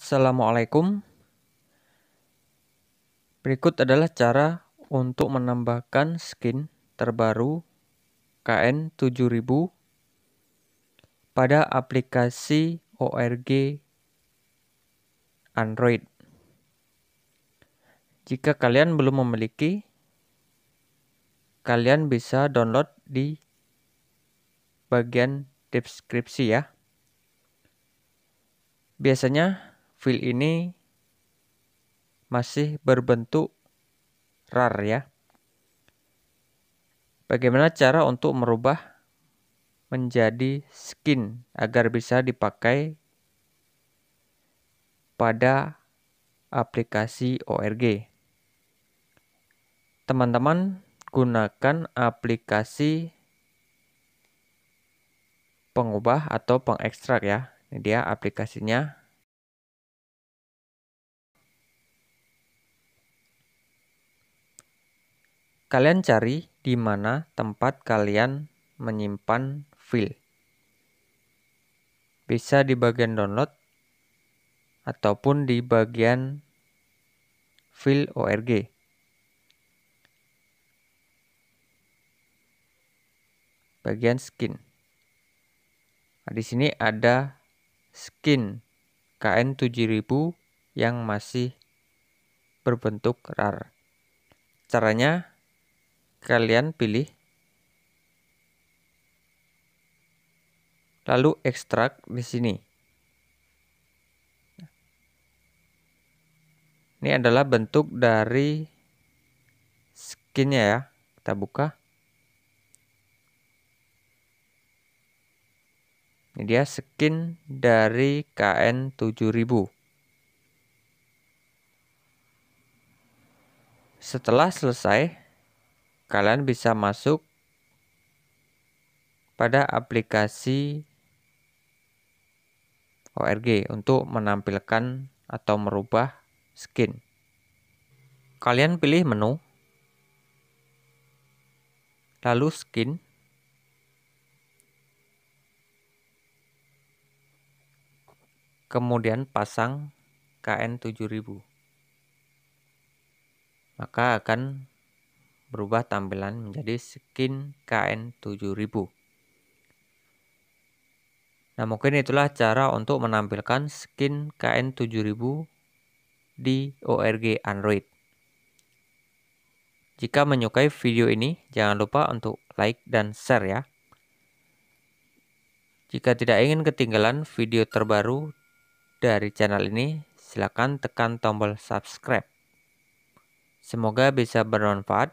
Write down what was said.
Assalamualaikum. Berikut adalah cara untuk menambahkan skin terbaru KN7000 pada aplikasi ORG Android. Jika kalian belum memiliki, kalian bisa download di bagian deskripsi ya. Biasanya fill ini masih berbentuk rar ya. Bagaimana cara untuk merubah menjadi skin agar bisa dipakai pada aplikasi ORG. Teman-teman gunakan aplikasi pengubah atau pengekstrak ya. Ini dia aplikasinya Kalian cari di mana tempat kalian menyimpan file. Bisa di bagian download ataupun di bagian file org. Bagian skin. Nah, di sini ada skin KN7000 yang masih berbentuk RAR. Caranya kalian pilih lalu ekstrak di sini. Ini adalah bentuk dari skinnya ya. Kita buka. Ini dia skin dari KN 7000. Setelah selesai, kalian bisa masuk pada aplikasi ORG untuk menampilkan atau merubah skin. Kalian pilih menu, lalu skin, kemudian pasang KN7000. Maka akan berubah tampilan menjadi skin KN7000. Nah, mungkin itulah cara untuk menampilkan skin KN7000 di ORG Android. Jika menyukai video ini, jangan lupa untuk like dan share ya. Jika tidak ingin ketinggalan video terbaru dari channel ini, silakan tekan tombol subscribe. Semoga bisa bermanfaat